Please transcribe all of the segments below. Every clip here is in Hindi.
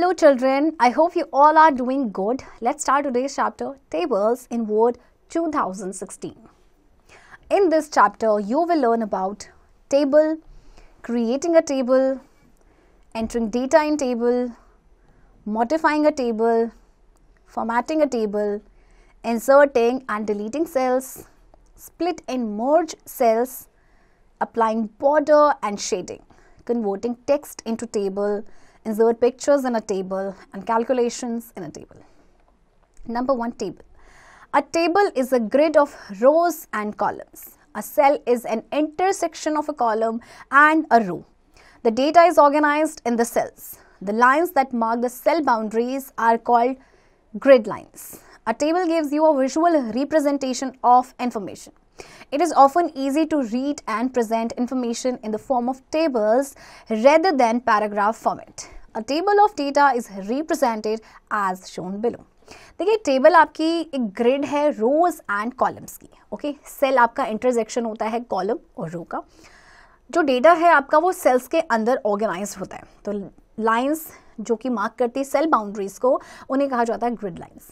Hello children, I hope you all are doing good. Let's start today's chapter, Tables in Word 2016. In this chapter, you will learn about table, creating a table, entering data in table, modifying a table, formatting a table, inserting and deleting cells, split and merge cells, applying border and shading, converting text into table, Insert pictures in a table and calculations in a table. Number one table. A table is a grid of rows and columns. A cell is an intersection of a column and a row. The data is organized in the cells. The lines that mark the cell boundaries are called grid lines. A table gives you a visual representation of information. It is often easy to read and present information in the form of tables rather than paragraph format. A table of data is represented as shown below. देखिए टेबल आपकी एक ग्रिड है रोज एंड कॉलम्स की ओके सेल आपका इंटरजेक्शन होता है कॉलम और रो का जो डेटा है आपका वो सेल्स के अंदर ऑर्गेनाइज होता है तो लाइंस जो कि मार्क करती है सेल बाउंड्रीज को उन्हें कहा जाता है ग्रिड लाइंस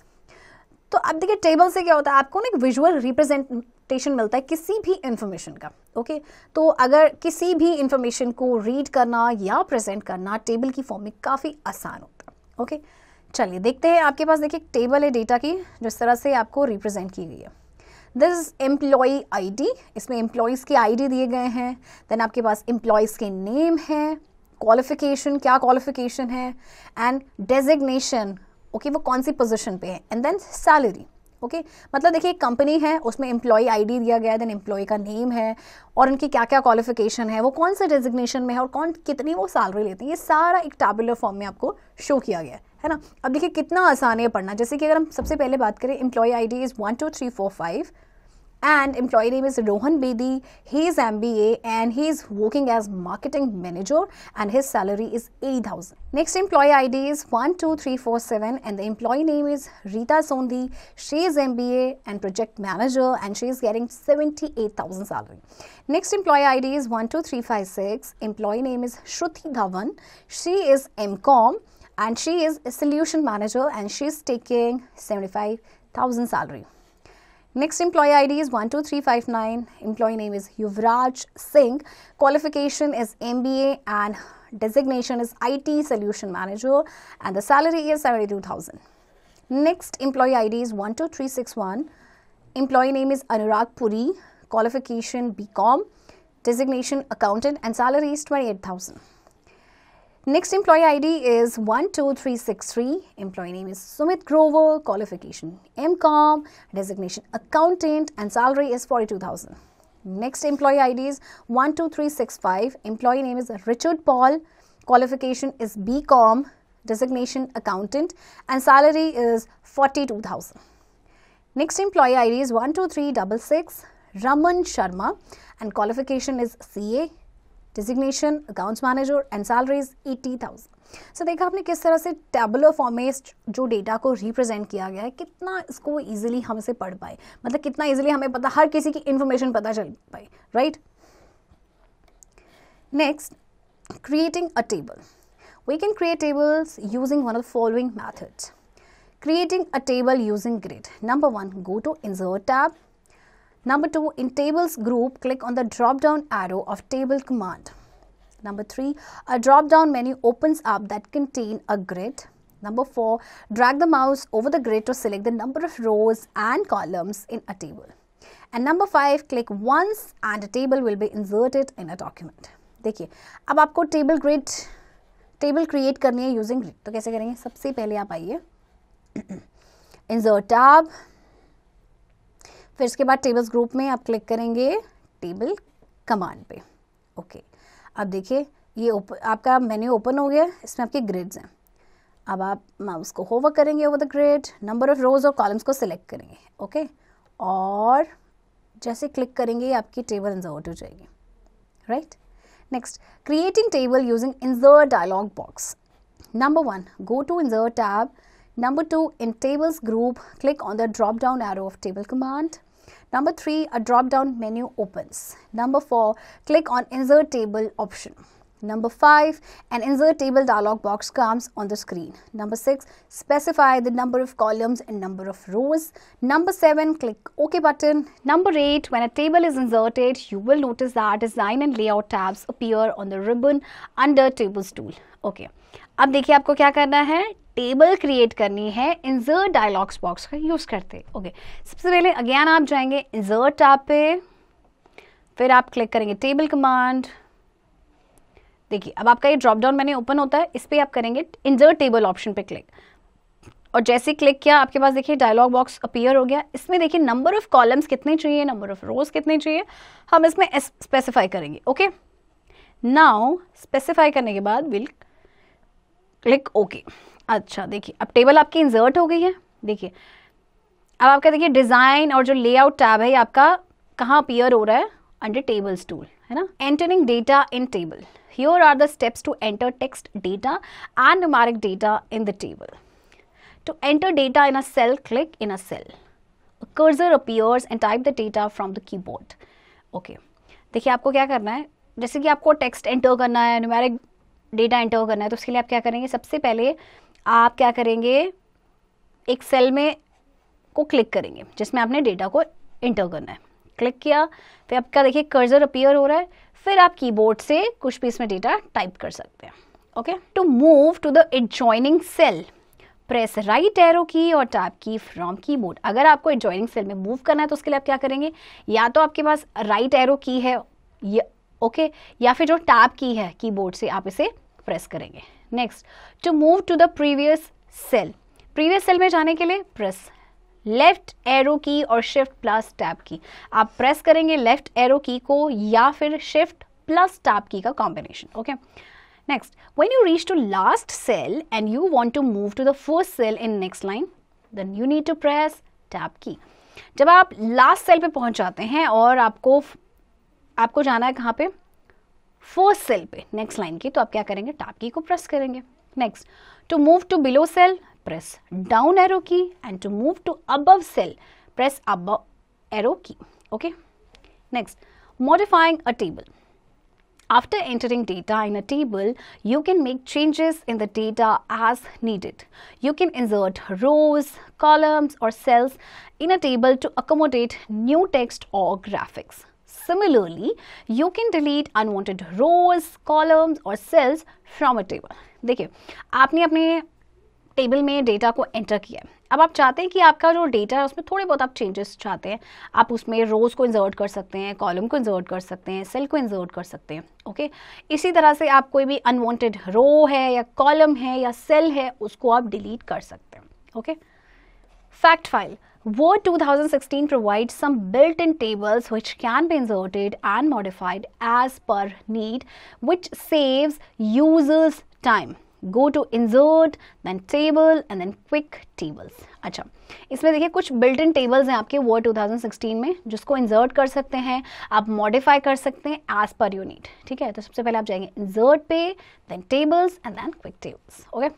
तो अब देखिए टेबल से क्या होता है आपको ना एक विजुअल रिप्रेजेंट टेशन मिलता है किसी भी इंफॉर्मेशन का ओके okay? तो अगर किसी भी इंफॉर्मेशन को रीड करना या प्रेजेंट करना टेबल की फॉर्म में काफ़ी आसान होता है ओके okay? चलिए देखते हैं आपके पास देखिए टेबल है डेटा की जो इस तरह से आपको रिप्रेजेंट की गई है दिस एम्प्लॉई आईडी इसमें एम्प्लॉयज़ के आईडी दिए गए हैं देन आपके पास एम्प्लॉयज़ के नेम हैं क्वालिफिकेशन क्या क्वालिफिकेशन है एंड डेजिग्नेशन ओके वो कौन सी पोजिशन पे है and then salary okay okay? मतलब देखिए एक कंपनी है उसमें एम्प्लॉय आईडी दिया गया है देन एम्प्लॉय का नेम है और उनकी क्या क्या क्वालिफिकेशन है वो कौन से डेजिग्नेशन में है और कौन कितनी वो सैलरी लेते हैं ये सारा एक टेबुलर फॉर्म में आपको शो किया गया है है ना अब देखिए कितना आसान है पढ़ना जैसे कि अगर हम सबसे पहले बात करें employee I D is one two three four five and employee name is Rohan Bedi. He is MBA and he is working as marketing manager and his salary is 80,000. Next employee ID is 12347 and the employee name is Rita Sondi. She is MBA and project manager and she is getting 78,000 salary. Next employee ID is 12356. Employee name is Shruti Dhawan. She is MCOM and she is a solution manager and she is taking 75,000 salary. Next employee ID is 12359. Employee name is Yuvraj Singh. Qualification is MBA and designation is IT solution manager and the salary is 72,000. Next employee ID is 12361. Employee name is Anurag Puri. Qualification BCom. Designation accountant and salary is 28,000. Next employee ID is 12363. Employee name is Sumit Grover. Qualification MCOM. Designation accountant and salary is 42,000. Next employee ID is 12365. Employee name is Richard Paul. Qualification is BCOM. Designation accountant and salary is 42,000. Next employee ID is 12366 Raman Sharma and qualification is CA designation accounts manager and salary's eighty thousand so देखा आपने किस तरह से टेबलर फॉर्मेट जो डेटा को रिप्रेजेंट किया गया है कितना इसको ईजिली हम इसे पढ़ पाए मतलब कितना ईजिली हमें पता हर किसी की इन्फॉर्मेशन पता चल पाए right next creating a table we can create tables using one of following methods creating a table using grid number one go to to tab Number two, in tables group, click on the drop down arrow of table command. Number three, a drop down menu opens up that contain a grid. Number four, drag the mouse over the grid to select the number of rows and columns in a table. And number five, click once and a table will be inserted in a document. देखिए अब आपको टेबल ग्रिड टेबल क्रिएट करनी है यूजिंग ग्रिड तो कैसे करेंगे सबसे पहले आप आइए इंसर्ट टैब फिर इसके बाद टेबल्स ग्रुप में आप क्लिक करेंगे टेबल कमांड पे ओके अब देखिए ये आपका मेन्यू ओपन हो गया इसमें आपके ग्रेड्स हैं अब आप माउस को होवर करेंगे over the grid number of rows और कॉलम्स को सिलेक्ट करेंगे ओके और जैसे क्लिक करेंगे आपकी टेबल इंजर्ट हो जाएगी right next creating table using insert dialog box number one go to insert tab number two in tables group click on the drop down arrow of table command Number three, a drop down menu opens. Number four, click on insert table option. Number 5, an insert table dialog box comes on the screen. Number 6, specify the number of columns and number of rows. Number 7, click OK button. Number 8, when a table is inserted, you will notice that design and layout tabs appear on the ribbon under tables tool. Okay. अब देखिए आपको क्या करना है टेबल क्रिएट करनी है इंजर्ट डायलॉग्स बॉक्स का यूज़ करते ओके सबसे पहले अगेन आप जाएंगे इंजर्ट आप पे फिर आप क्लिक करेंगे टेबल कमांड देखिए अब आपका ये ड्रॉप डाउन मैंने ओपन होता है इस पर आप करेंगे इंजर्ट टेबल ऑप्शन पे क्लिक और जैसे क्लिक किया आपके पास देखिए डायलॉग बॉक्स अपीयर हो गया इसमें देखिए नंबर ऑफ कॉलम्स कितने चाहिए नंबर ऑफ रोज कितने चाहिए हम इसमें स्पेसिफाई करेंगे ओके नाउ स्पेसिफाई करने के बाद विल क्लिक ओके अच्छा देखिए अब टेबल आपकी इंजर्ट हो गई है देखिए अब आपका देखिए डिज़ाइन और जो लेआउट टैब है ये आपका कहाँ अपीयर हो रहा है अंडर टेबल्स टूल है ना entering data in table here are the steps to enter text data and numeric data in the table to enter data in a cell click in a cell cursor appears and type the data from the keyboard okay देखिए आपको क्या करना है जैसे कि आपको टेक्स्ट एंटर करना है न्यूमेरिक डेटा एंटर करना है तो उसके लिए आप क्या करेंगे सबसे पहले आप क्या करेंगे एक सेल में को क्लिक करेंगे जिसमें आपने डेटा को इंटर करना है क्लिक किया फिर आपका देखिए कर्जर अपीयर हो रहा है फिर आप कीबोर्ड से कुछ भी इसमें डेटा टाइप कर सकते हैं okay to move to the adjoining cell press right arrow key और टैप की फ्रॉम कीबोर्ड अगर आपको एडजॉइनिंग सेल में मूव करना है तो उसके लिए आप क्या करेंगे या तो आपके पास राइट एरो की है ओके या, okay, या फिर जो टैप की है कीबोर्ड से आप इसे प्रेस करेंगे next to move to the previous cell previous cell में जाने के लिए प्रेस लेफ्ट एरो की और शिफ्ट प्लस टैप की आप प्रेस करेंगे लेफ्ट एरो की को या फिर शिफ्ट प्लस टैप की का combination okay next when you reach to last cell and you want to move to the first cell in next line then you need to press tab key जब आप लास्ट सेल पे पहुंच जाते हैं और आपको आपको जाना है कहाँ पे फर्स्ट सेल पे नेक्स्ट लाइन की तो आप क्या करेंगे टैप की को प्रेस करेंगे next to move to below cell press down arrow key and to move to above cell press above arrow key okay next modifying a table. After entering data in a table, you can make changes in the data as needed. You can insert rows, columns or cells in a table to accommodate new text or graphics. Similarly, you can delete unwanted rows, columns or cells from a table. देखिए आपने अपने टेबल में डेटा को एंटर किया है अब आप चाहते हैं कि आपका जो डेटा है उसमें थोड़े बहुत आप चेंजेस चाहते हैं आप उसमें रोज़ को इंजर्ट कर सकते हैं कॉलम को इंजर्ट कर सकते हैं सेल को इंजर्ट कर सकते हैं ओके इसी तरह से आप कोई भी अनवांटेड रो है या कॉलम है या सेल है उसको आप डिलीट कर सकते हैं okay fact file Word 2016 provides some built-in tables which can be inserted and modified as per need, which saves users time. Go to insert, then table, and then quick tables. अच्छा इसमें देखिए कुछ बिल्ट इन टेबल्स हैं आपके वर्ड 2016 में जिसको इंजर्ट कर सकते हैं आप मॉडिफाई कर सकते हैं एज पर यूनिट ठीक है तो सबसे पहले आप जाएंगे इंजर्ट पे then tables and then quick tables okay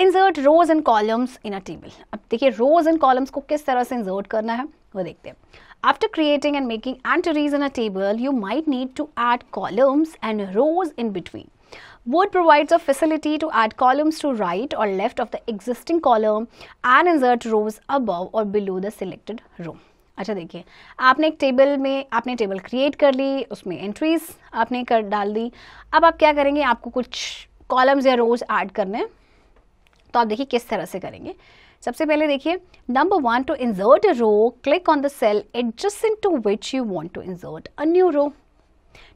insert rows and columns in a table अब देखिए रोज एंड कॉलम्स को किस तरह से इंजर्ट करना है वो देखते हैं after creating and making entries in a table you might need to add columns and rows in between Word provides a facility to add columns to right और left of the existing column and insert rows above और बिलो द सिलेक्टेड रोम अच्छा देखिए आपने एक टेबल में आपने टेबल क्रिएट कर ली उसमें एंट्रीज आपने कर डाल दी अब आप क्या करेंगे आपको कुछ कॉलम्स या रोज ऐड करने हैं तो आप देखिए किस तरह से करेंगे सबसे पहले देखिए number one to insert a row click on the cell adjacent to which you want to insert a new row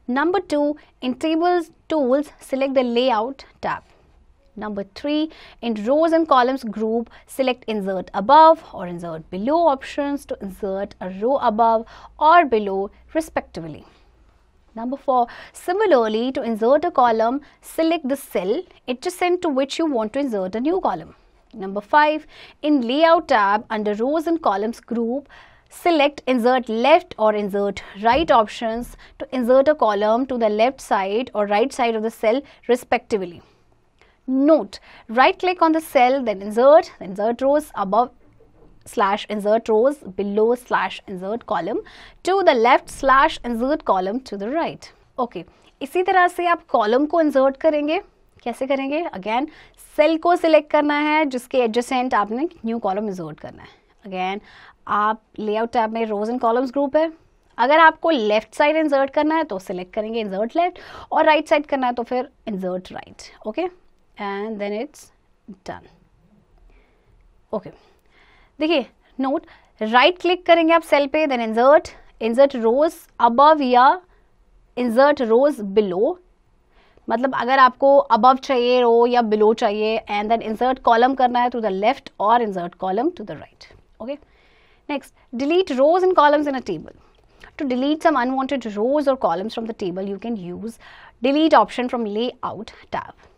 number two in table tools select the layout tab number three in rows and columns group select insert above और insert below option to insert a row above और below respectively Number 4. Similarly, to insert a column, select the cell adjacent to which you want to insert a new column. Number 5. In Layout tab, under Rows and Columns group, select Insert Left or Insert Right options to insert a column to the left side or right side of the cell respectively. Note, right click on the cell, then insert, insert rows above slash insert rows below slash insert column to the left slash insert column to the right. Okay, इसी तरह से आप कॉलम को इंसर्ट करेंगे कैसे करेंगे अगेन सेल को सिलेक्ट करना है जिसके एडजसेंट आपने न्यू कॉलम इंसर्ट करना है अगेन आप लेआउट टैब में रोज एंड कॉलम्स ग्रुप है अगर आपको लेफ्ट साइड इंसर्ट करना है तो सिलेक्ट करेंगे इंसर्ट लेफ्ट और राइट right साइड करना है तो फिर insert right okay and then it's done okay देखिए नोट राइट क्लिक करेंगे आप सेल पे then insert insert rows above या इंजर्ट रोज बिलो मतलब अगर आपको अबव चाहिए रो या बिलो चाहिए एंड देन इंजर्ट कॉलम करना है टू द लेफ्ट और insert column to the right okay next delete rows and columns in a table to delete some unwanted rows और columns from the table you can use delete option from layout tab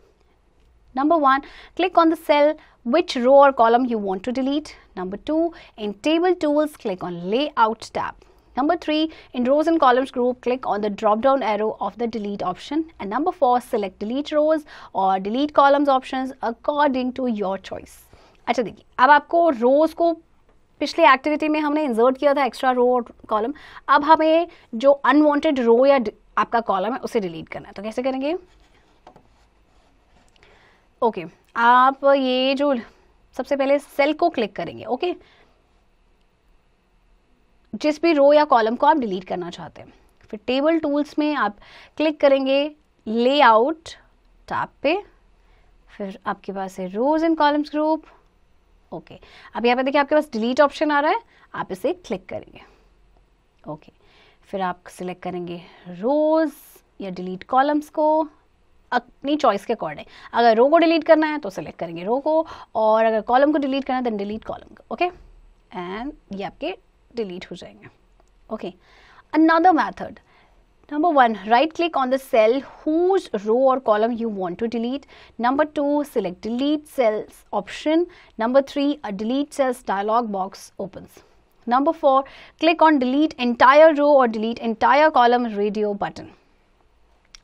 Number 1 click on the cell which row or column you want to delete. Number 2 in table tools, click on layout tab. Number 3 in rows and columns group, click on the drop down arrow of the delete option. And number 4 select delete rows or delete columns options according to your choice. अच्छा देखिए अब आपको रोज को पिछले एक्टिविटी में हमने इंसर्ट किया था एक्स्ट्रा रो और कॉलम अब हमें जो अनवांटेड रो या आपका कॉलम है उसे डिलीट करना है तो कैसे करेंगे ओके आप ये जो सबसे पहले सेल को क्लिक करेंगे ओके जिस भी रो या कॉलम को आप डिलीट करना चाहते हैं फिर टेबल टूल्स में आप क्लिक करेंगे लेआउट टैब पे फिर आपके पास है rows and columns group okay अब यहाँ पे देखिए आपके पास डिलीट ऑप्शन आ रहा है आप इसे क्लिक करेंगे ओके फिर आप सिलेक्ट करेंगे रोज या डिलीट कॉलम्स को अपनी चॉइस के अकॉर्डिंग अगर रो को डिलीट करना है तो सिलेक्ट करेंगे रो को और अगर कॉलम को डिलीट करना है देन डिलीट कॉलम को ओके एंड ये आपके डिलीट हो जाएंगे okay another method number one right click on the cell whose row और column you want to delete number two select delete cells option number three a delete cells dialog box open number four click on delete entire row और delete entire column radio button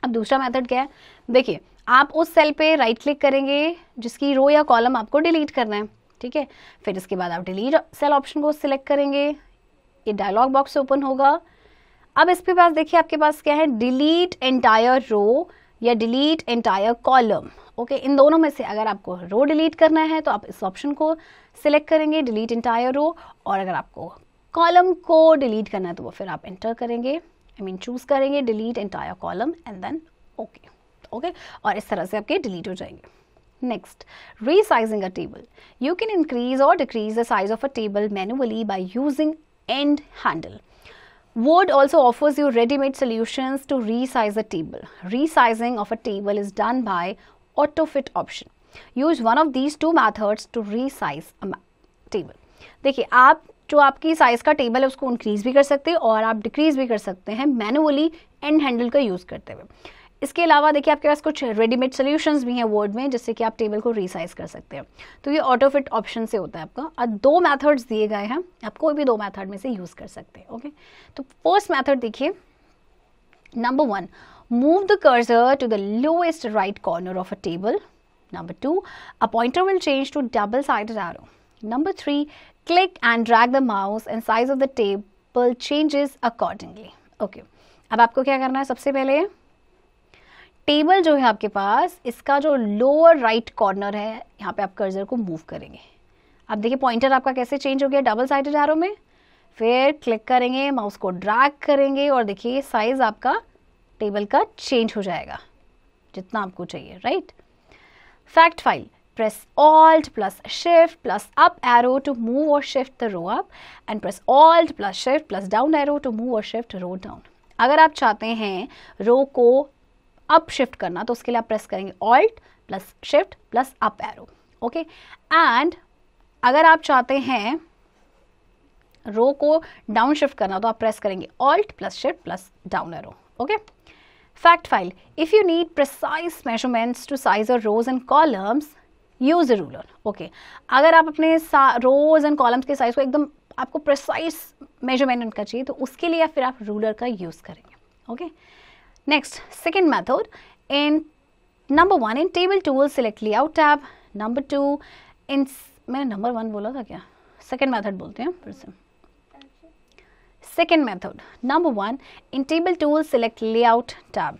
अब दूसरा मेथड क्या है देखिए आप उस सेल पे राइट क्लिक करेंगे जिसकी रो या कॉलम आपको डिलीट करना है ठीक है फिर इसके बाद आप डिलीट सेल ऑप्शन को सिलेक्ट करेंगे ये डायलॉग बॉक्स ओपन होगा अब इसके पास देखिए आपके पास क्या है डिलीट एंटायर रो या डिलीट एंटायर कॉलम ओके इन दोनों में से अगर आपको रो डिलीट करना है तो आप इस ऑप्शन को सिलेक्ट करेंगे डिलीट एंटायर रो और अगर आपको कॉलम को डिलीट करना है तो वो फिर आप एंटर करेंगे आई मीन चूज करेंगे delete entire column and then okay okay और इस तरह से आपके डिलीट हो जाएंगे next resizing a table you can increase और decrease the size of a table manually by using end handle Word also offers you readymade solution to resize a table resizing of a table is done by autofit option use one of these two methods to resize a table देखिए आप जो आपकी साइज़ का टेबल है उसको इंक्रीज़ भी कर सकते हैं और आप डिक्रीज़ भी कर सकते हैं मैनुअली एंड हैंडल का यूज़ करते हुए इसके अलावा देखिए आपके पास कुछ रेडीमेड सोल्यूशन भी हैं वर्ड में जिससे कि आप टेबल को रिसाइज कर सकते हैं तो ये ऑटो फिट ऑप्शन से होता है आपका और दो मेथड्स दिए गए हैं आप कोई भी दो मेथड में से यूज़ कर सकते हैं ओके तो फर्स्ट मेथड देखिए number one move the cursor to the lowest right corner of a table number two a pointer will change to double arrow number three click and drag the mouse and size of the table changes accordingly. Okay. अब आपको क्या करना है सबसे पहले टेबल जो है आपके पास इसका जो लोअर राइट कॉर्नर है यहाँ पे आप कर्जर को मूव करेंगे अब देखिए पॉइंटर आपका कैसे चेंज हो गया डबल साइडेड एरो में फिर क्लिक करेंगे माउस को ड्रैग करेंगे और देखिए साइज आपका टेबल का चेंज हो जाएगा जितना आपको चाहिए right fact file press alt plus shift plus up arrow to move or shift the row up and press alt plus shift plus down arrow to move or shift row down अगर आप चाहते हैं रो को अप शिफ्ट करना तो उसके लिए आप प्रेस करेंगे alt plus shift plus up arrow okay and अगर आप चाहते हैं रो को डाउन शिफ्ट करना तो आप प्रेस करेंगे alt plus shift plus down arrow okay fact file if you need precise measurements to size और rows and columns use a ruler okay अगर आप अपने रोज एंड कॉलम्स के साइज को एकदम आपको प्रिसाइज मेजरमेंट उनका चाहिए तो उसके लिए फिर आप रूलर का यूज़ करेंगे okay next second method in number one in table tool select layout tab number two in मैंने नंबर वन बोला था क्या सेकेंड मैथड बोलते हैं फिर से method number one in table tool tool layout tab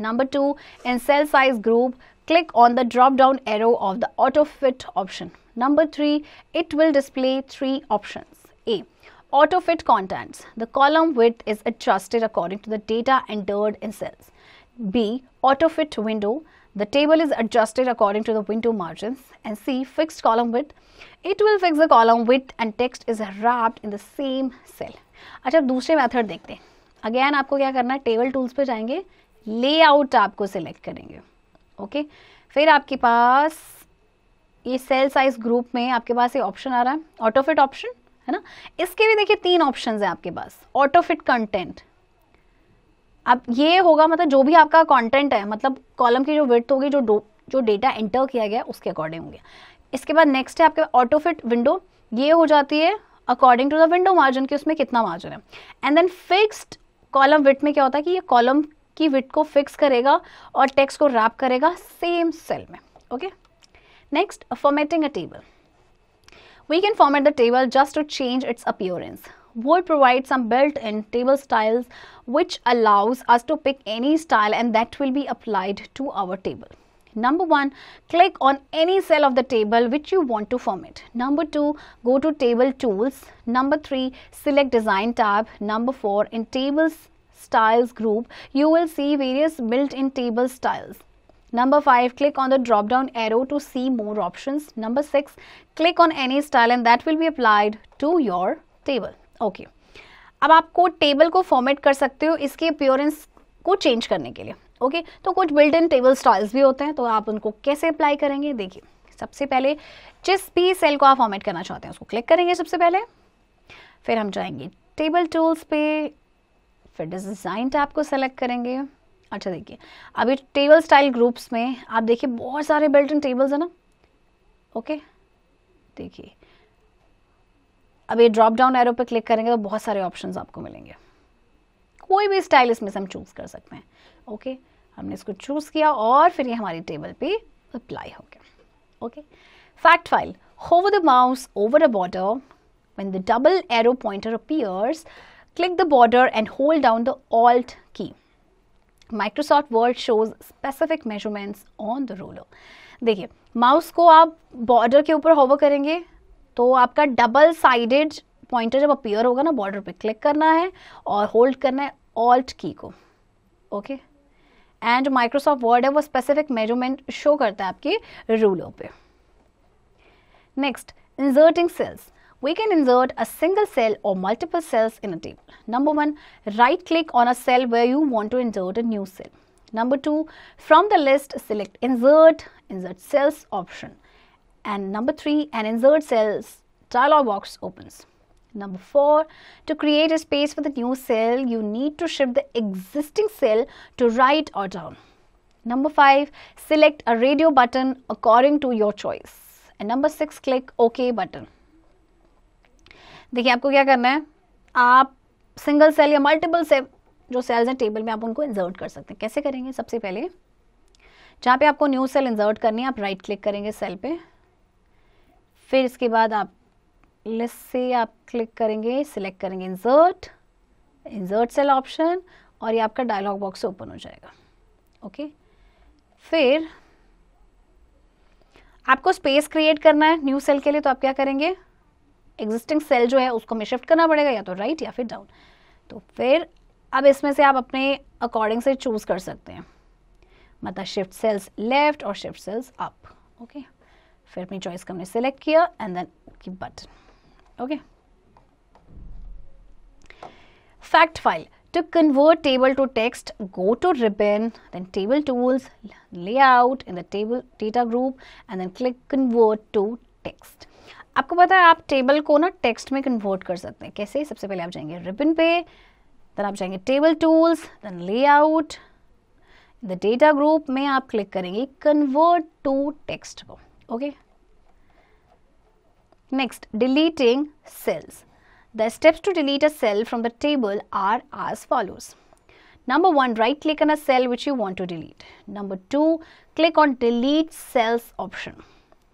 number two in cell size group Click on the drop down arrow of the auto fit option. Number 3, it will display 3 options. A. Auto fit contents. The column width is adjusted according to the data entered in cells. B. Auto fit window. The table is adjusted according to the window margins. And C. Fixed column width. It will fix the column width and text is wrapped in the same cell. अच्छा दूसरे मेथड देखते हैं अगेन आपको क्या करना है टेबल टूल्स पे जाएंगे लेआउट आपको सिलेक्ट करेंगे ओके फिर आपके पास ये सेल साइज ग्रुप में आपके पास ये ऑप्शन आ रहा है ऑटोफिट ऑप्शन है ना इसके भी देखिए तीन ऑप्शन है आपके पास ऑटोफिट कंटेंट अब ये होगा मतलब जो भी आपका कंटेंट है मतलब कॉलम की जो विर्थ होगी जो जो डेटा एंटर किया गया उसके अकॉर्डिंग होंगे इसके बाद नेक्स्ट है आपके ऑटोफिट विंडो ये हो जाती है according to the window margin की उसमें कितना मार्जिन है and then fixed column width में क्या होता है कि ये कॉलम की विट को फिक्स करेगा और टेक्स्ट को रैप करेगा सेम सेल में okay next formatting a table we can format the table just to change its appearance. Wold provides some built-in table styles which allows us to pick any style and that will be applied to our table. Number one, click on any cell of the table which you want to format. Number two, go to table tools. Number three, select design tab. Number four, in tables styles group, you will see various built-in table styles. Number 5, click on the drop-down arrow to see more options. Number 6, click on any style and that will be applied to your table. Okay. अब आपको टेबल को फॉर्मेट कर सकते हो इसके अपीयरेंस को चेंज करने के लिए ओके okay? तो कुछ बिल्ट इन टेबल स्टाइल्स भी होते हैं तो आप उनको कैसे अप्लाई करेंगे देखिए सबसे पहले जिस भी सेल को आप फॉर्मेट करना चाहते हैं उसको क्लिक करेंगे सबसे पहले फिर हम जाएंगे टेबल टूल्स पे फिर डिज़ाइन टैप को सेलेक्ट करेंगे अच्छा देखिए अभी टेबल स्टाइल ग्रुप्स में आप देखिए बहुत सारे बिल्ट इन टेबल्स है ना ओके देखिए अब ये ड्रॉप डाउन एरो पे क्लिक करेंगे तो बहुत सारे ऑप्शंस आपको मिलेंगे कोई भी स्टाइल इसमें से हम चूज़ कर सकते हैं ओके हमने इसको चूज़ किया और फिर ये हमारी टेबल पे अप्लाई हो गया okay fact file hover the mouse over a border when the double arrow pointer appears Click the border and hold down the Alt key. Microsoft Word shows specific measurements on the ruler देखिए माउस को आप बॉर्डर के ऊपर होवर करेंगे तो आपका डबल साइडेड पॉइंटर जब अपीयर होगा ना बॉर्डर पे क्लिक करना है और होल्ड करना है ऑल्ट की को ओके एंड माइक्रोसॉफ्ट वर्ड है वो स्पेसिफिक मेजरमेंट शो करता है आपके रूलर पे next inserting cells we can insert a single cell or multiple cells in a table. Number one, right click on a cell where you want to insert a new cell. Number two, from the list select insert, insert cells option. And number three, an insert cells dialog box opens. Number four, to create a space for the new cell, you need to shift the existing cell to right or down. Number five, select a radio button according to your choice. And number six, click OK button. देखिए आपको क्या करना है आप सिंगल सेल या मल्टीपल सेल जो सेल्स हैं टेबल में आप उनको इंजर्ट कर सकते हैं कैसे करेंगे सबसे पहले जहाँ पे आपको न्यू सेल इंजर्ट करनी है आप राइट क्लिक करेंगे सेल पे फिर इसके बाद आप लिस्ट से आप क्लिक करेंगे सिलेक्ट करेंगे इंजर्ट इंजर्ट सेल ऑप्शन और ये आपका डायलॉग बॉक्स ओपन हो जाएगा ओके फिर आपको स्पेस क्रिएट करना है न्यू सेल के लिए तो आप क्या करेंगे एग्जिस्टिंग सेल जो है उसको हमें शिफ्ट करना पड़ेगा या तो राइट right या फिर डाउन तो फिर अब इसमें से आप अपने अकॉर्डिंग से चूज़ कर सकते हैं मतलब शिफ्ट सेल्स लेफ्ट और शिफ्ट सेल्स अप ओके फिर अपनी चॉइस का हमने सेलेक्ट किया एंड देन की button okay fact file to convert table to text go to ribbon then table tools layout in the table data group and then click convert to text आपको पता है आप टेबल को ना टेक्स्ट में कन्वर्ट कर सकते हैं कैसे सबसे पहले आप जाएंगे रिबन पे देन आप जाएंगे table tools then layout the data group में आप क्लिक करेंगे कन्वर्ट टू टेक्स्ट को okay next deleting cells the steps to delete a cell from the table are as follows number one right click on a cell which you want to delete number two click on delete cells option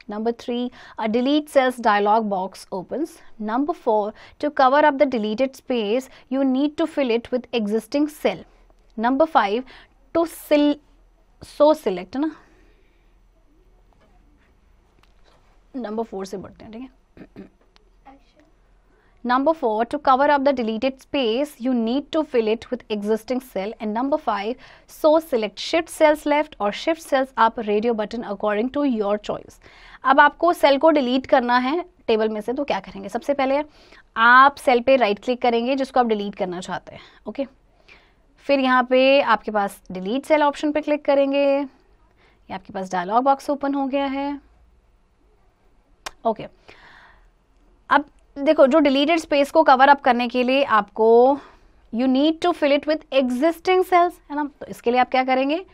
Number three, a delete cells dialog box opens. Number four, to cover up the deleted space, you need to fill it with existing cell. Number five, to sil so select na? Number four se बढ़ते हैं ठीक Number 4 to cover up the deleted space you need to fill it with existing cell and number 5 so select shift cells left or shift cells up radio button according to your choice ab aapko cell ko delete karna hai table mein se to kya karenge sabse pehle aap cell pe right click karenge jisko aap delete karna chahte hain okay fir yahan pe aapke paas delete cell option pe click karenge ye aapke paas dialog box open ho gaya hai okay. देखो जो डिलीटेड स्पेस को कवर अप करने के लिए आपको you need to fill it with existing cells है ना तो इसके लिए आप क्या करेंगे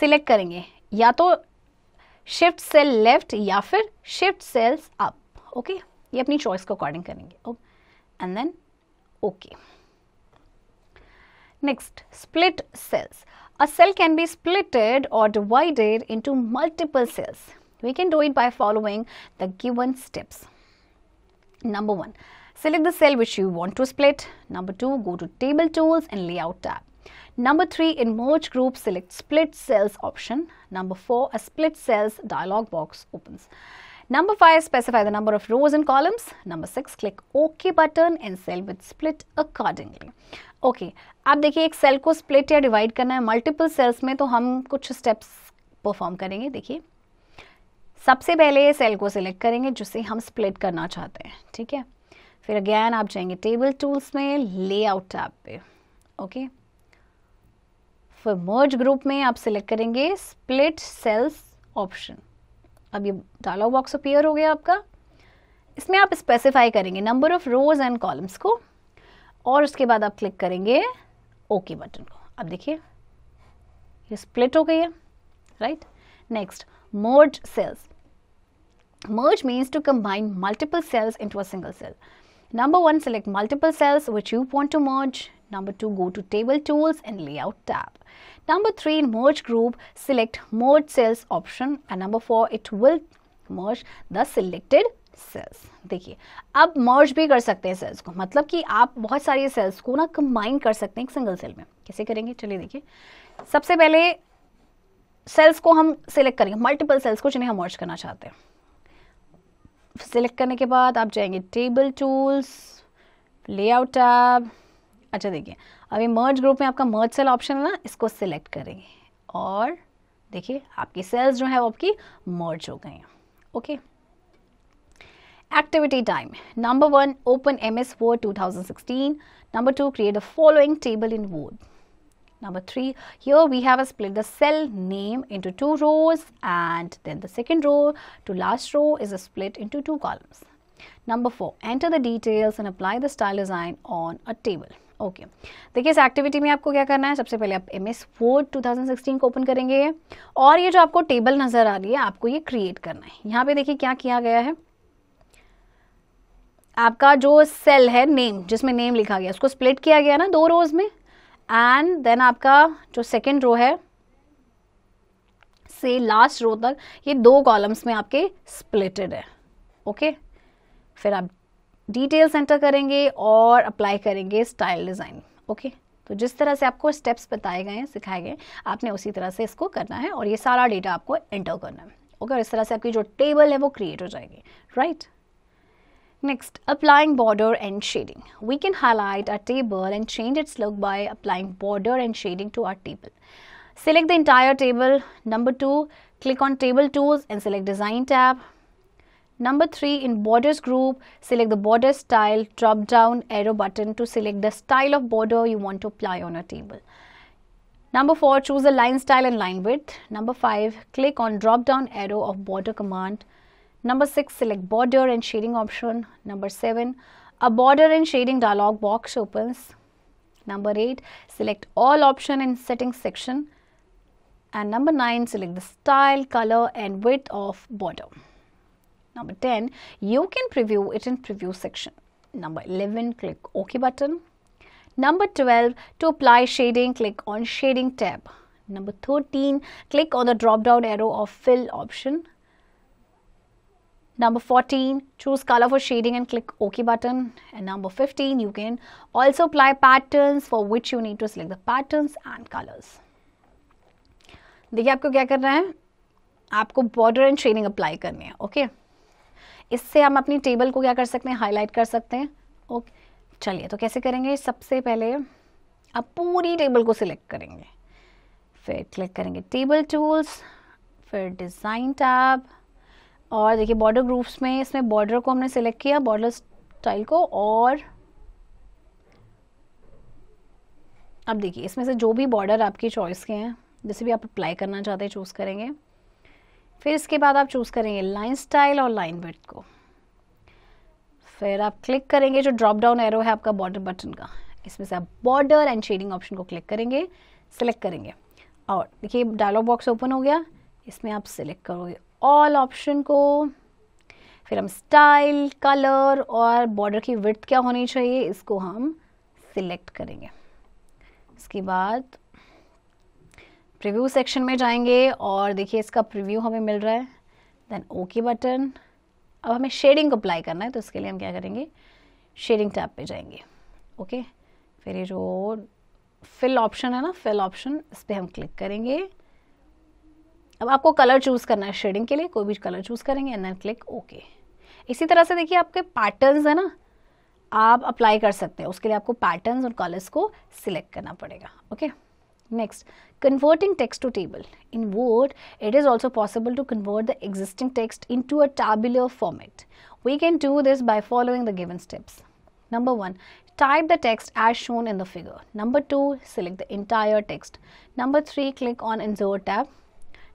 सिलेक्ट करेंगे या तो शिफ्ट सेल लेफ्ट या फिर शिफ्ट सेल्स अप ओके ये अपनी चॉइस को अकॉर्डिंग करेंगे and then okay next split cells a cell can be splitted और divided into multiple cells we can do it by following the given steps Number one, select the cell which you want to split. Number two, go to Table Tools and Layout tab. Number 3, in Merge Group, select Split Cells option. Number 4, a Split Cells dialog box opens. Number 5, specify the number of rows and columns. Number 6, click OK button and cell with split accordingly. okay, आप देखिए एक cell को split या divide करना है multiple cells में तो हम कुछ steps perform करेंगे देखिए सबसे पहले सेल को सिलेक्ट करेंगे जिसे हम स्प्लिट करना चाहते हैं ठीक है फिर अगेन आप जाएंगे टेबल टूल्स में लेआउट टैब पे ओके फिर मर्ज ग्रुप में आप सिलेक्ट करेंगे स्प्लिट सेल्स ऑप्शन अब ये डायलॉग बॉक्स अपीयर हो गया आपका इसमें आप स्पेसिफाई करेंगे number of rows and columns को और उसके बाद आप क्लिक करेंगे ओके okay बटन को अब देखिए ये स्प्लिट हो गई है right next merge cells Merge means to combine multiple cells into a single cell. Number one, select multiple cells which you want to merge. Number two, go to Table Tools and Layout tab. Number three, in Merge Group, select Merge Cells option. And number four, it will merge the selected cells. देखिए अब merge भी कर सकते हैं cells को मतलब कि आप बहुत सारे cells को ना combine कर सकते हैं एक single cell में कैसे करेंगे चलिए देखिए सबसे पहले cells को हम select करेंगे multiple cells को जिन्हें हम merge करना चाहते हैं सेलेक्ट करने के बाद आप जाएंगे टेबल टूल्स लेआउट टैब अच्छा देखिए अभी मर्ज ग्रुप में आपका मर्ज सेल ऑप्शन है ना इसको सिलेक्ट करेंगे और देखिए आपकी सेल्स जो है वो आपकी मर्ज हो गई हैं okay activity time number one open M S Word two number two create the following table in Word Number 3 here we have a split the cell name into two rows and then the second row to last row is a split into two columns. Number 4 enter the details and apply the style design on a table. Okay देखिए इस एक्टिविटी में आपको क्या करना है सबसे पहले आप एम एस फोर्ड टू को ओपन करेंगे और ये जो आपको टेबल नज़र आ रही है आपको ये क्रिएट करना है यहाँ पे देखिए क्या किया गया है आपका जो सेल है नेम जिसमें नेम लिखा गया उसको स्प्लिट किया गया ना दो रोज में एंड देन आपका जो सेकेंड रो है से लास्ट रो तक ये दो कॉलम्स में आपके स्प्लिटेड है ओके फिर आप डिटेल्स एंटर करेंगे और अप्लाई करेंगे स्टाइल डिज़ाइन ओके तो जिस तरह से आपको स्टेप्स बताए गए हैं सिखाए गए आपने उसी तरह से इसको करना है और ये सारा डेटा आपको एंटर करना है ओके okay? और इस तरह से आपकी जो टेबल है वो क्रिएट हो जाएगी right right? Next, applying border and shading. We can highlight a table and change its look by applying border and shading to our table. Select the entire table. Number 2, click on Table Tools and select Design tab. Number 3, in Borders group, select the Border Style drop down arrow button to select the style of border you want to apply on a table. Number 4, choose a line style and line width. Number 5, click on drop down arrow of border command Number 6, select border and shading option. Number 7, a border and shading dialog box opens. Number 8, select all option in settings section. And number 9, select the style, color and width of border. Number 10, you can preview it in preview section. Number 11, click OK button. Number 12, to apply shading, click on shading tab. Number 13, click on the drop down arrow of fill option. Number 14, choose color for shading and click okay button. And number 15, you can also apply patterns for which you need to select the patterns and colors. देखिए आपको क्या करना है आपको बॉर्डर एंड शेडिंग अप्लाई करनी है ओके okay? इससे हम अपनी टेबल को क्या कर सकते हैं हाईलाइट कर सकते हैं ओके okay. चलिए तो कैसे करेंगे सबसे पहले आप पूरी टेबल को सिलेक्ट करेंगे फिर क्लिक करेंगे टेबल टूल्स फिर डिज़ाइन टैब और देखिए बॉर्डर ग्रुप्स में इसमें बॉर्डर को हमने सेलेक्ट किया बॉर्डर स्टाइल को और अब देखिए इसमें से जो भी बॉर्डर आपकी चॉइस के हैं जैसे भी आप अप्लाई करना चाहते हैं चूज़ करेंगे फिर इसके बाद आप चूज़ करेंगे लाइन स्टाइल और लाइन वर्थ को फिर आप क्लिक करेंगे जो ड्रॉप डाउन एरो है आपका बॉर्डर बटन का इसमें से आप बॉर्डर एंड शेडिंग ऑप्शन को क्लिक करेंगे सेलेक्ट करेंगे और देखिए डायलॉग बॉक्स ओपन हो गया इसमें आप सिलेक्ट करोगे ऑल ऑप्शन को फिर हम स्टाइल कलर और बॉर्डर की विथ क्या होनी चाहिए इसको हम सिलेक्ट करेंगे इसके बाद प्रीव्यू सेक्शन में जाएंगे और देखिए इसका प्रीव्यू हमें मिल रहा है देन ओके बटन अब हमें शेडिंग को अप्लाई करना है तो इसके लिए हम क्या करेंगे शेडिंग टैब पे जाएंगे ओके okay? फिर ये जो फिल ऑप्शन है ना फिल ऑप्शन इस पर हम क्लिक करेंगे अब आपको कलर चूज करना है शेडिंग के लिए कोई भी कलर चूज करेंगे एंड देन क्लिक ओके इसी तरह से देखिए आपके पैटर्न्स है ना आप अप्लाई कर सकते हैं उसके लिए आपको पैटर्न्स और कलर्स को सिलेक्ट करना पड़ेगा okay next converting text to table in Word it is also possible to convert the existing text into a tabular format we can do this by following the given steps number one type the text as shown in the figure number two select the entire text number three click on in tab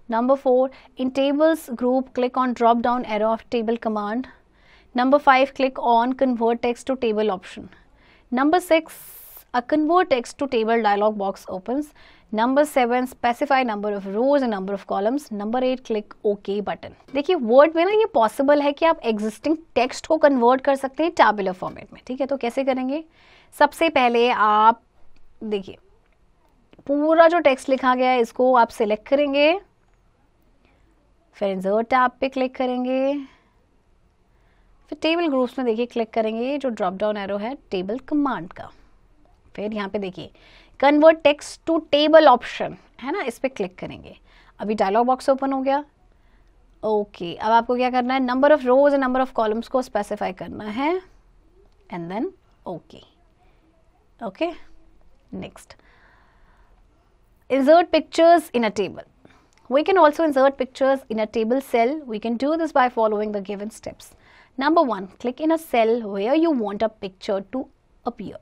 Number 4, in tables group, click on drop down arrow of table command. Number 5, click on convert text to table option. Number 6, a convert text to table dialog box opens. Number seven specify number of rows and number of columns number eight click okay button देखिए वर्ड में ना ये पॉसिबल है कि आप एग्जिस्टिंग टेक्स्ट को कन्वर्ट कर सकते हैं टैबुलर फॉर्मेट में ठीक है तो कैसे करेंगे सबसे पहले आप देखिए पूरा जो टेक्स्ट लिखा गया है इसको आप सेलेक्ट करेंगे फिर इंसर्ट टैब पे क्लिक करेंगे फिर टेबल ग्रुप्स में देखिए क्लिक करेंगे जो ड्रॉप डाउन एरो है टेबल कमांड का फिर यहाँ पे देखिए convert text to table option है ना इस पर क्लिक करेंगे अभी डायलॉग बॉक्स ओपन हो गया ओके okay, अब आपको क्या करना है number of rows and number of columns को स्पेसिफाई करना है and then okay okay next insert pictures in a table We can also insert pictures in a table cell. We can do this by following the given steps. Number one, click in a cell where you want a picture to appear.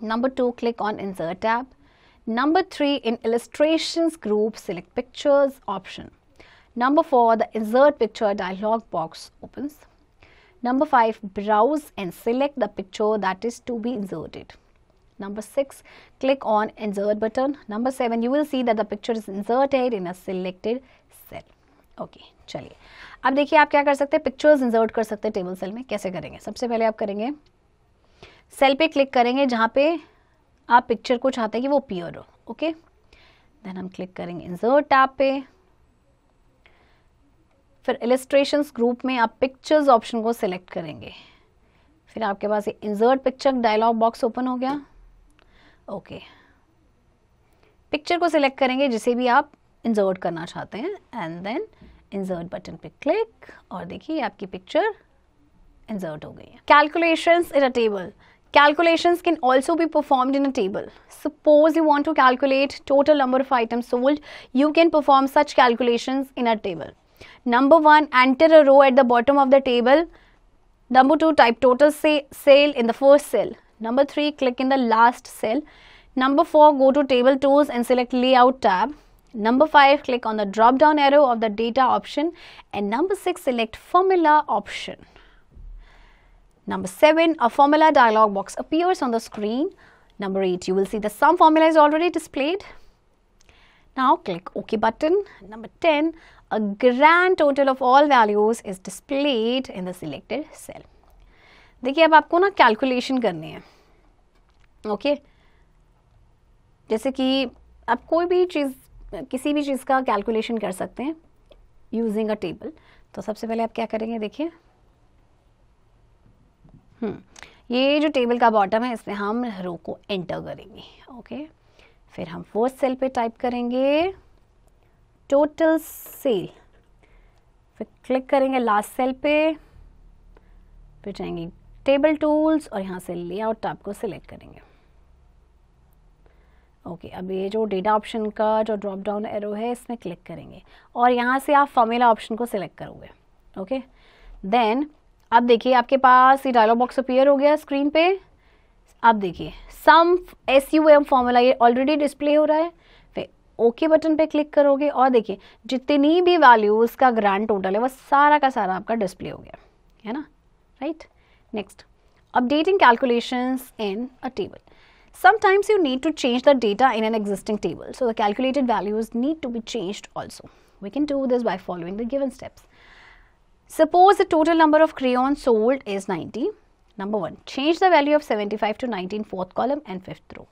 Number two, click on insert tab. Number three, in illustrations group, select pictures option. Number four, the insert picture dialog box opens. Number five, browse and select the picture that is to be inserted. Number 6, click on insert button. Number 7, you will see that the picture is inserted in a selected cell. okay, चलिए अब देखिए आप क्या कर सकते हैं पिक्चर्स इंजर्ट कर सकते हैं टेबल सेल में कैसे करेंगे सबसे पहले आप करेंगे सेल पे क्लिक करेंगे जहाँ पे आप पिक्चर को चाहते हैं कि वो अपीयर हो ओके देन हम क्लिक करेंगे इंजर्ट टैब पे फिर इलिस्ट्रेशन ग्रुप में आप पिक्चर्स ऑप्शन को सिलेक्ट करेंगे फिर आपके पास ये insert picture dialog box open हो गया ओके पिक्चर को सिलेक्ट करेंगे जिसे भी आप इंजर्ट करना चाहते हैं एंड देन इंजर्ट बटन पे क्लिक और देखिए आपकी पिक्चर इंजर्ट हो गई है calculation in a table calculation can also be performed in a table suppose you want to calculate total number of item sold you can perform such calculation in a table number one enter a row at the bottom of the table number two type total cell in the first cell Number 3, click in the last cell. Number 4, go to Table Tools and select Layout tab. Number 5, click on the drop down arrow of the data option and number 6, select formula option. Number 7, a formula dialog box appears on the screen. Number 8, you will see the sum formula is already displayed. Now click OK button. Number 10, a grand total of all values is displayed in the selected cell. देखिए अब आपको ना कैलकुलेशन करनी है ओके okay? जैसे कि आप कोई भी चीज़ किसी भी चीज़ का कैलकुलेशन कर सकते हैं यूजिंग अ टेबल तो सबसे पहले आप क्या करेंगे देखिए हम्म, ये जो टेबल का बॉटम है इसमें हम रो को एंटर करेंगे ओके फिर हम फोर्थ सेल पे टाइप करेंगे टोटल सेल फिर क्लिक करेंगे लास्ट सेल पे फिर जाएंगे टेबल टूल्स और यहाँ से लेआउट टैब को सिलेक्ट करेंगे ओके okay, अब ये जो डेटा ऑप्शन का जो ड्रॉप डाउन एरो है इसमें क्लिक करेंगे और यहाँ से आप फॉर्मूला ऑप्शन को सिलेक्ट करोगे ओके देन अब देखिए आपके पास ये डायलॉग बॉक्स अपीयर हो गया स्क्रीन पे अब देखिए sum S U M formula ये ऑलरेडी डिस्प्ले हो रहा है फिर ओके बटन पे क्लिक करोगे और देखिए जितनी भी वैल्यूज़ का ग्रांड टोटल है वह सारा का सारा आपका डिस्प्ले हो गया है ना right right? Next, updating calculations in a table. Sometimes you need to change the data in an existing table. So the calculated values need to be changed also. We can do this by following the given steps. Suppose the total number of crayons sold is 90. Number 1. Change the value of 75 to 19 fourth column and fifth row.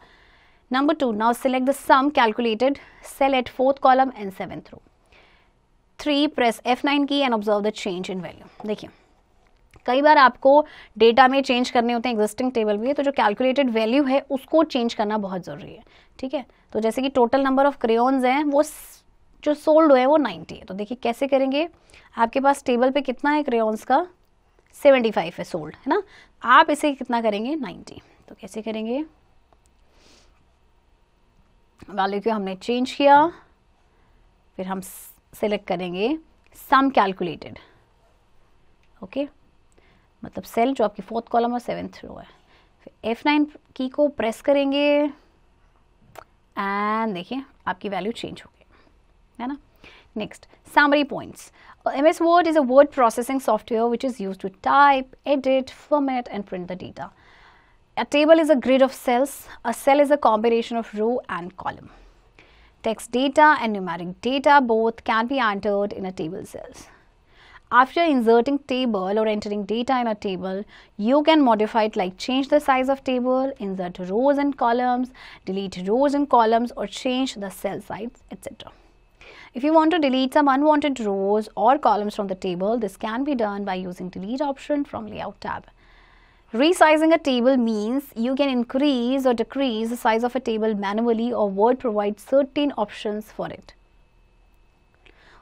Number 2. Now select the sum calculated cell at fourth column and seventh row. 3. Press F9 key and observe the change in value. देखिए कई बार आपको डेटा में चेंज करने होते हैं एग्जिस्टिंग टेबल में तो जो कैलकुलेटेड वैल्यू है उसको चेंज करना बहुत ज़रूरी है ठीक है तो जैसे कि टोटल नंबर ऑफ क्रेन्स हैं वो जो सोल्ड हुए हैं वो 90 है तो देखिए कैसे करेंगे आपके पास टेबल पे कितना है क्रेन्स का 75 है सोल्ड है ना आप इसे कितना करेंगे 90 तो कैसे करेंगे वैल्यू को हमने चेंज किया फिर हम सेलेक्ट करेंगे सम कैलकुलेटेड ओके मतलब सेल जो आपकी फोर्थ कॉलम और सेवेंथ रो है एफ नाइन की को प्रेस करेंगे एंड देखिए आपकी वैल्यू चेंज हो गई है ना next summary points M S Word is a word processing software which is used to type edit format and print the data a table is a grid of cells a cell is a combination of row and column text data and numeric data both can be entered in a table cells After inserting table or entering data in a table, you can modify it like change the size of table, insert rows and columns, delete rows and columns or change the cell size, etc. If you want to delete some unwanted rows or columns from the table, this can be done by using delete option from layout tab. Resizing a table means you can increase or decrease the size of a table manually or Word provides certain options for it.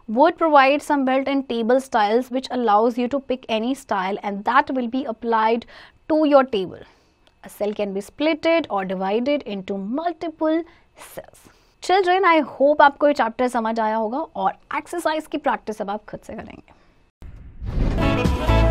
Wood provides some built-in table styles which allows you to pick any style and that will be applied to your table. A cell can be splitted or divided into multiple cells. Children, I hope आपको ये चैप्टर समझ आया होगा और एक्सरसाइज की प्रैक्टिस अब आप खुद से करेंगे